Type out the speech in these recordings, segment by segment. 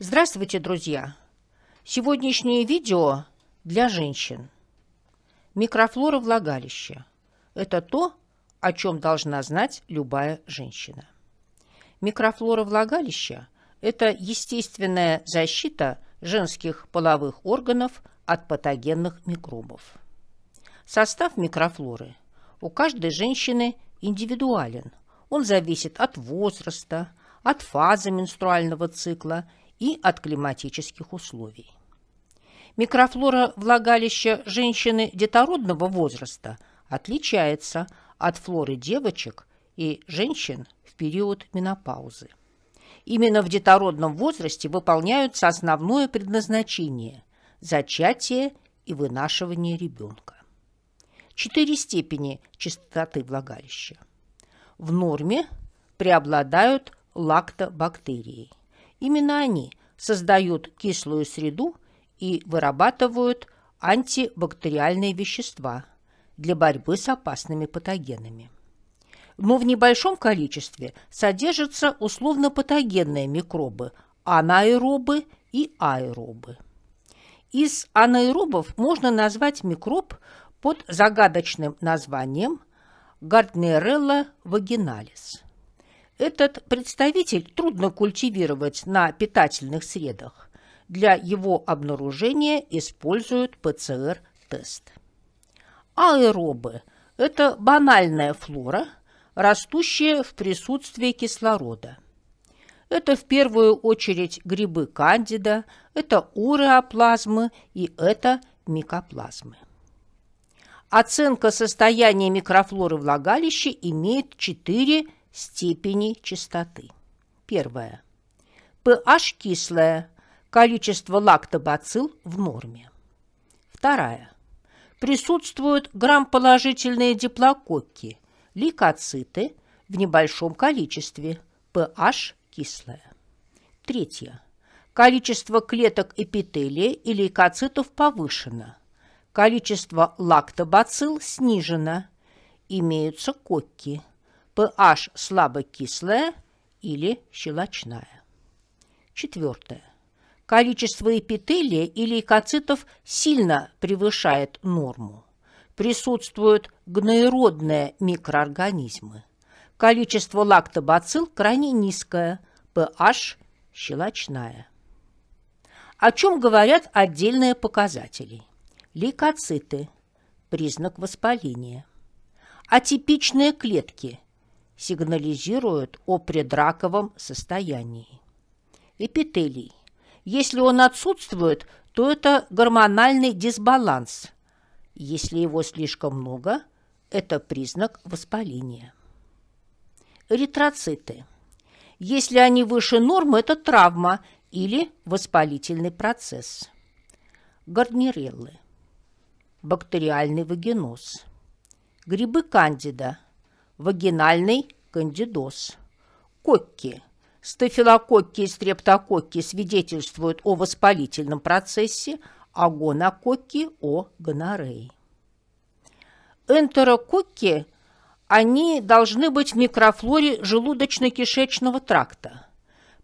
Здравствуйте, друзья! Сегодняшнее видео для женщин. Микрофлора влагалища. Это то, о чем должна знать любая женщина. Микрофлора влагалища – это естественная защита женских половых органов от патогенных микробов. Состав микрофлоры у каждой женщины индивидуален. Он зависит от возраста, от фазы менструального цикла – и от климатических условий. Микрофлора влагалища женщины детородного возраста отличается от флоры девочек и женщин в период менопаузы. Именно в детородном возрасте выполняются основное предназначение – зачатие и вынашивание ребенка. Четыре степени чистоты влагалища. В норме преобладают лактобактерии – Именно они создают кислую среду и вырабатывают антибактериальные вещества для борьбы с опасными патогенами. Но в небольшом количестве содержатся условно-патогенные микробы – анаэробы и аэробы. Из анаэробов можно назвать микроб под загадочным названием Gardnerella vaginalis. Этот представитель трудно культивировать на питательных средах. Для его обнаружения используют ПЦР-тест. Аэробы – это банальная флора, растущая в присутствии кислорода. Это в первую очередь грибы кандида, это уреоплазмы и это микоплазмы. Оценка состояния микрофлоры влагалища имеет четыре степени чистоты. Первое. PH кислое. Количество лактобацилл в норме. Вторая. Присутствуют грамположительные диплококки, лейкоциты в небольшом количестве, PH кислое. Третье. Количество клеток эпителия и лейкоцитов повышено. Количество лактобацилл снижено. Имеются кокки – PH слабокислая или щелочная. Четвертое. Количество эпителия или лейкоцитов сильно превышает норму. Присутствуют гноеродные микроорганизмы. Количество лактобацилл крайне низкое, PH щелочная. О чем говорят отдельные показатели? Лейкоциты – признак воспаления. Атипичные клетки сигнализируют о предраковом состоянии. Эпителий. Если он отсутствует, то это гормональный дисбаланс. Если его слишком много, это признак воспаления. Эритроциты. Если они выше нормы, это травма или воспалительный процесс. Гарниреллы. Бактериальный вагиноз. Грибы кандида – вагинальный кандидоз. Кокки. Стафилококки и стрептококки свидетельствуют о воспалительном процессе, а гонококки – о гонорее. Энтерококки – они должны быть в микрофлоре желудочно-кишечного тракта.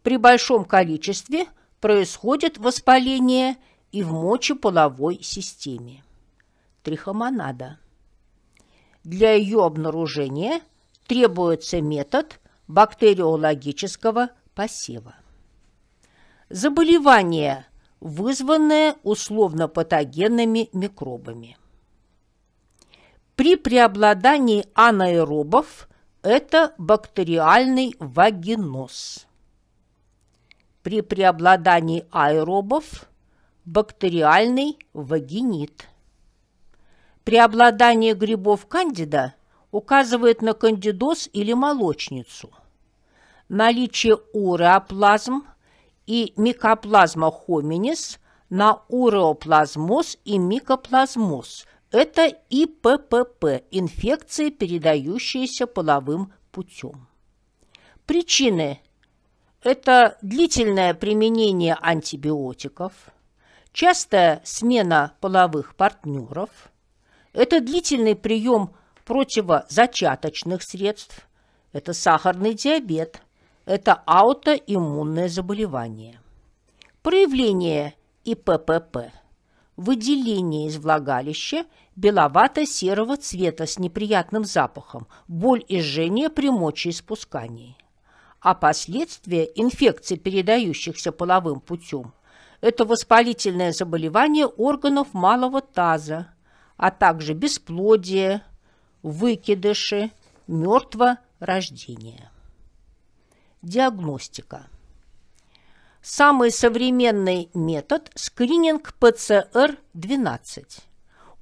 При большом количестве происходит воспаление и в мочеполовой системе. Трихомонада – для ее обнаружения требуется метод бактериологического посева. Заболевание, вызванное условно-патогенными микробами. При преобладании анаэробов это бактериальный вагиноз. При преобладании аэробов – бактериальный вагинит преобладание грибов кандида указывает на кандидоз или молочницу. Наличие уреоплазм и микоплазма хоминис на уреоплазмоз и микоплазмоз – это ИППП – инфекции, передающиеся половым путем. Причины – это длительное применение антибиотиков, частая смена половых партнеров – это длительный прием противозачаточных средств, это сахарный диабет, это аутоиммунное заболевание. Проявление ИППП – выделение из влагалища беловато-серого цвета с неприятным запахом, боль и жжение при мочеиспускании. А последствия инфекций, передающихся половым путем – это воспалительное заболевание органов малого таза, а также бесплодие, выкидыши, мертворождение. Диагностика. Самый современный метод – скрининг ПЦР-12.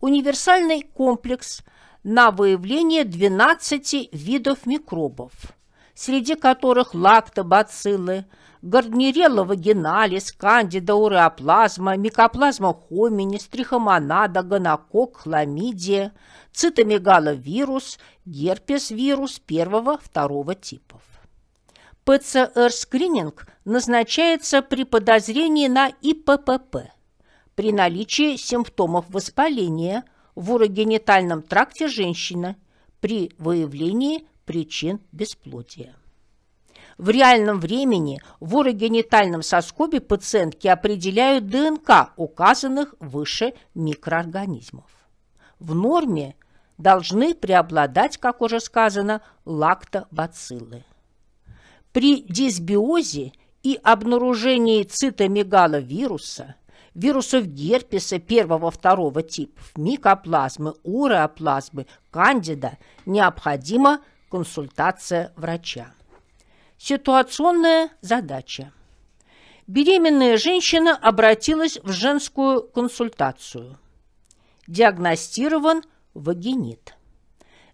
Универсальный комплекс на выявление 12 видов микробов, среди которых лактобациллы, Гарнирелла вагиналис, кандида уреоплазма, микоплазма хомини, стрихомонада, гонокок, хламидия, цитомегаловирус, герпес-вирус первого-второго типов. ПЦР-скрининг назначается при подозрении на ИППП при наличии симптомов воспаления в урогенитальном тракте женщины при выявлении причин бесплодия. В реальном времени в урогенитальном соскобе пациентки определяют ДНК, указанных выше микроорганизмов. В норме должны преобладать, как уже сказано, лактобациллы. При дисбиозе и обнаружении цитомегаловируса, вирусов герпеса первого-второго типов, микоплазмы, уреоплазмы, кандида, необходима консультация врача. Ситуационная задача. Беременная женщина обратилась в женскую консультацию. Диагностирован вагинит.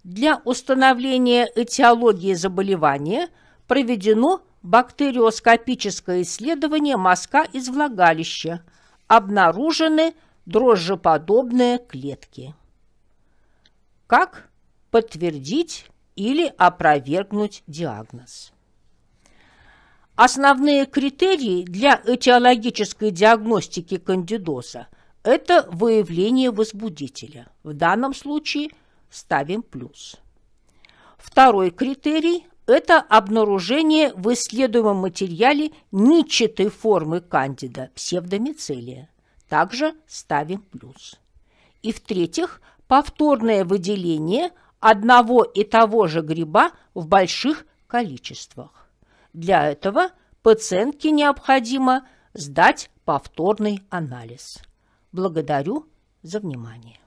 Для установления этиологии заболевания проведено бактериоскопическое исследование мазка из влагалища. Обнаружены дрожжеподобные клетки. Как подтвердить или опровергнуть диагноз? Основные критерии для этиологической диагностики кандидоза – это выявление возбудителя. В данном случае ставим плюс. Второй критерий – это обнаружение в исследуемом материале ничатой формы кандида – псевдомицелия. Также ставим плюс. И в-третьих, повторное выделение одного и того же гриба в больших количествах. Для этого пациентке необходимо сдать повторный анализ. Благодарю за внимание.